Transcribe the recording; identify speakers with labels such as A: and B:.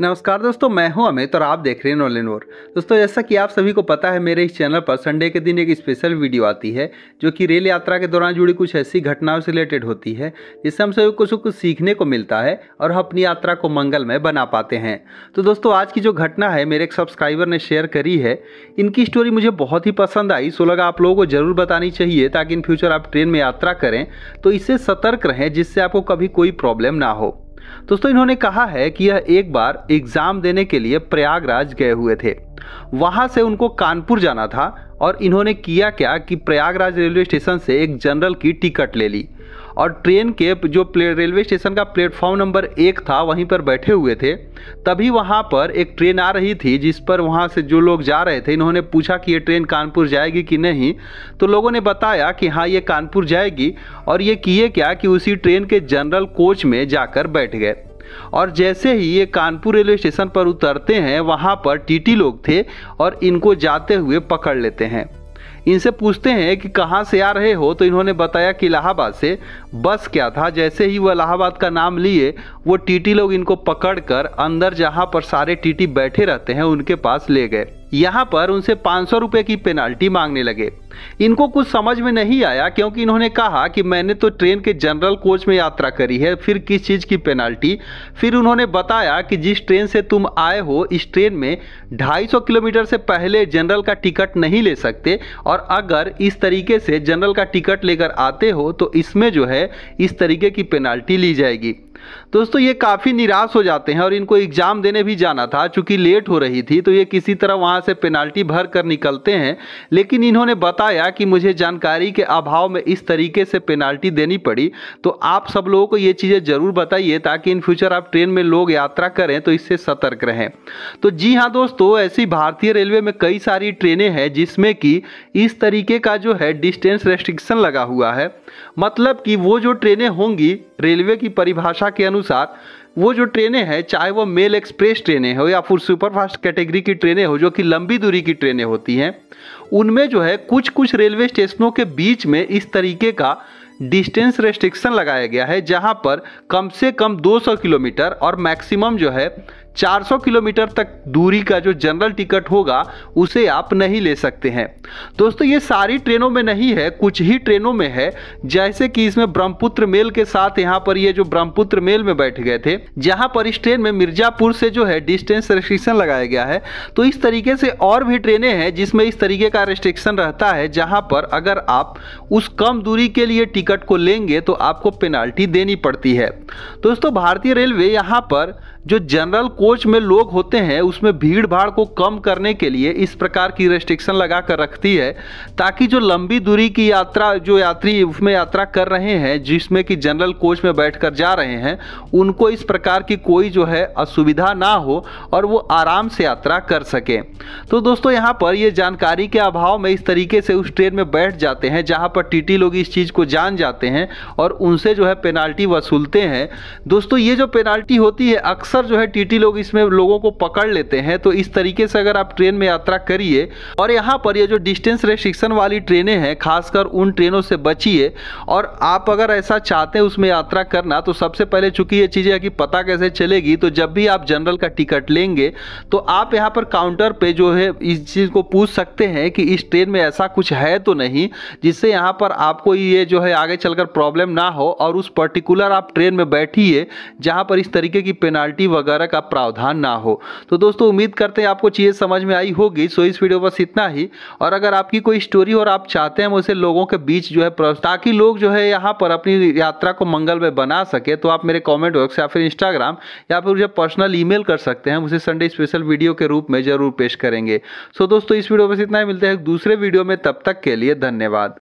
A: नमस्कार दोस्तों मैं हूं अमित और आप देख रहे हैं नॉल नोर दोस्तों जैसा कि आप सभी को पता है मेरे इस चैनल पर संडे के दिन एक स्पेशल वीडियो आती है जो कि रेल यात्रा के दौरान जुड़ी कुछ ऐसी घटनाओं से रिलेटेड होती है जिससे हम सभी कुछ कुछ सीखने को मिलता है और हम अपनी यात्रा को मंगलमय बना पाते हैं तो दोस्तों आज की जो घटना है मेरे एक सब्सक्राइबर ने शेयर करी है इनकी स्टोरी मुझे बहुत ही पसंद आई सो लगा आप लोगों को ज़रूर बतानी चाहिए ताकि इन फ्यूचर आप ट्रेन में यात्रा करें तो इससे सतर्क रहें जिससे आपको कभी कोई प्रॉब्लम ना हो दोस्तों इन्होंने कहा है कि यह एक बार एग्जाम देने के लिए प्रयागराज गए हुए थे वहां से उनको कानपुर जाना था और इन्होंने किया क्या कि प्रयागराज रेलवे स्टेशन से एक जनरल की टिकट ले ली और ट्रेन के जो प्ले रेलवे स्टेशन का प्लेटफॉर्म नंबर एक था वहीं पर बैठे हुए थे तभी वहाँ पर एक ट्रेन आ रही थी जिस पर वहाँ से जो लोग जा रहे थे इन्होंने पूछा कि ये ट्रेन कानपुर जाएगी कि नहीं तो लोगों ने बताया कि हाँ ये कानपुर जाएगी और ये किए क्या कि उसी ट्रेन के जनरल कोच में जाकर बैठ गए और जैसे ही ये कानपुर रेलवे स्टेशन पर उतरते हैं वहाँ पर टीटी लोग थे और इनको जाते हुए पकड़ लेते हैं इनसे पूछते हैं कि कहाँ से आ रहे हो तो इन्होंने बताया कि इलाहाबाद से बस क्या था जैसे ही वो इलाहाबाद का नाम लिए वो टीटी लोग इनको पकड़कर अंदर जहाँ पर सारे टीटी बैठे रहते हैं उनके पास ले गए यहाँ पर उनसे पाँच सौ रुपये की पेनाल्टी मांगने लगे इनको कुछ समझ में नहीं आया क्योंकि इन्होंने कहा कि मैंने तो ट्रेन के जनरल कोच में यात्रा करी है फिर किस चीज़ की पेनाल्टी फिर उन्होंने बताया कि जिस ट्रेन से तुम आए हो इस ट्रेन में 250 किलोमीटर से पहले जनरल का टिकट नहीं ले सकते और अगर इस तरीके से जनरल का टिकट लेकर आते हो तो इसमें जो है इस तरीके की पेनाल्टी ली जाएगी दोस्तों ये काफ़ी निराश हो जाते हैं और इनको एग्ज़ाम देने भी जाना था चूँकि लेट हो रही थी तो ये किसी तरह वहाँ से पेनाल्टी भर कर निकलते हैं लेकिन इन्होंने बताया कि मुझे जानकारी के अभाव में इस तरीके से पेनाल्टी देनी पड़ी तो आप सब लोगों को ये चीज़ें ज़रूर बताइए ताकि इन फ्यूचर आप ट्रेन में लोग यात्रा करें तो इससे सतर्क रहें तो जी हाँ दोस्तों ऐसी भारतीय रेलवे में कई सारी ट्रेनें हैं जिसमें कि इस तरीके का जो है डिस्टेंस रेस्ट्रिक्शन लगा हुआ है मतलब कि वो जो ट्रेनें होंगी रेलवे की परिभाषा के अनुसार वो जो ट्रेनें हैं चाहे वो मेल एक्सप्रेस ट्रेनें हो या फिर सुपरफास्ट कैटेगरी की ट्रेनें हो जो कि लंबी दूरी की ट्रेनें होती हैं उनमें जो है कुछ कुछ रेलवे स्टेशनों के बीच में इस तरीके का डिस्टेंस रेस्ट्रिक्शन लगाया गया है जहां पर कम से कम 200 किलोमीटर और मैक्सिमम जो है 400 किलोमीटर तक दूरी का जो जनरल टिकट होगा उसे आप नहीं ले सकते हैं दोस्तों ये सारी ट्रेनों में नहीं है कुछ ही ट्रेनों में है जैसे कि इसमें ब्रह्मपुत्र मेल के साथ यहाँ पर ये जो ब्रह्मपुत्र मेल में बैठ गए थे जहाँ पर इस ट्रेन में मिर्जापुर से जो है डिस्टेंस रेस्ट्रिक्शन लगाया गया है तो इस तरीके से और भी ट्रेनें हैं जिसमें इस तरीके का रेस्ट्रिक्शन रहता है जहाँ पर अगर आप उस कम दूरी के लिए टिकट को लेंगे तो आपको पेनाल्टी देनी पड़ती है दोस्तों भारतीय रेलवे यहाँ पर जो जनरल कोच में लोग होते हैं उसमें भीड़ भाड़ को कम करने के लिए इस प्रकार की रेस्ट्रिक्शन लगा कर रखती है ताकि जो लंबी दूरी की यात्रा जो यात्री उसमें यात्रा कर रहे हैं जिसमें कि जनरल कोच में बैठ कर जा रहे हैं उनको इस प्रकार की कोई जो है असुविधा ना हो और वो आराम से यात्रा कर सकें तो दोस्तों यहाँ पर ये जानकारी के अभाव में इस तरीके से उस ट्रेन में बैठ जाते हैं जहाँ पर टीटी लोग इस चीज़ को जान जाते हैं और उनसे जो है पेनाल्टी वसूलते हैं दोस्तों ये जो पेनाल्टी होती है अक्सर अक्सर जो है टीटी लोग इसमें लोगों को पकड़ लेते हैं तो इस तरीके से अगर आप ट्रेन में यात्रा करिए और यहाँ पर ये जो डिस्टेंस रेस्ट्रिक्शन वाली ट्रेनें हैं खासकर उन ट्रेनों से बचिए और आप अगर ऐसा चाहते हैं उसमें यात्रा करना तो सबसे पहले चूंकि ये चीज़ें कि पता कैसे चलेगी तो जब भी आप जनरल का टिकट लेंगे तो आप यहाँ पर काउंटर पर जो है इस चीज़ को पूछ सकते हैं कि इस ट्रेन में ऐसा कुछ है तो नहीं जिससे यहाँ पर आपको ये जो है आगे चलकर प्रॉब्लम ना हो और उस पर्टिकुलर आप ट्रेन में बैठिए जहाँ पर इस तरीके की पेनाल्टी क्षति वगैरह का प्रावधान ना हो तो दोस्तों उम्मीद करते हैं आपको चीज़ समझ में आई होगी सो इस वीडियो बस इतना ही और अगर आपकी कोई स्टोरी और आप चाहते हैं उसे लोगों के बीच जो है ताकि लोग जो है यहाँ पर अपनी यात्रा को मंगलमय बना सके तो आप मेरे कॉमेंट बॉक्स या फिर इंस्टाग्राम या फिर मुझे पर्सनल ई कर सकते हैं उसे संडे स्पेशल वीडियो के रूप में जरूर पेश करेंगे सो दोस्तों इस वीडियो बस इतना ही मिलते हैं दूसरे वीडियो में तब तक के लिए धन्यवाद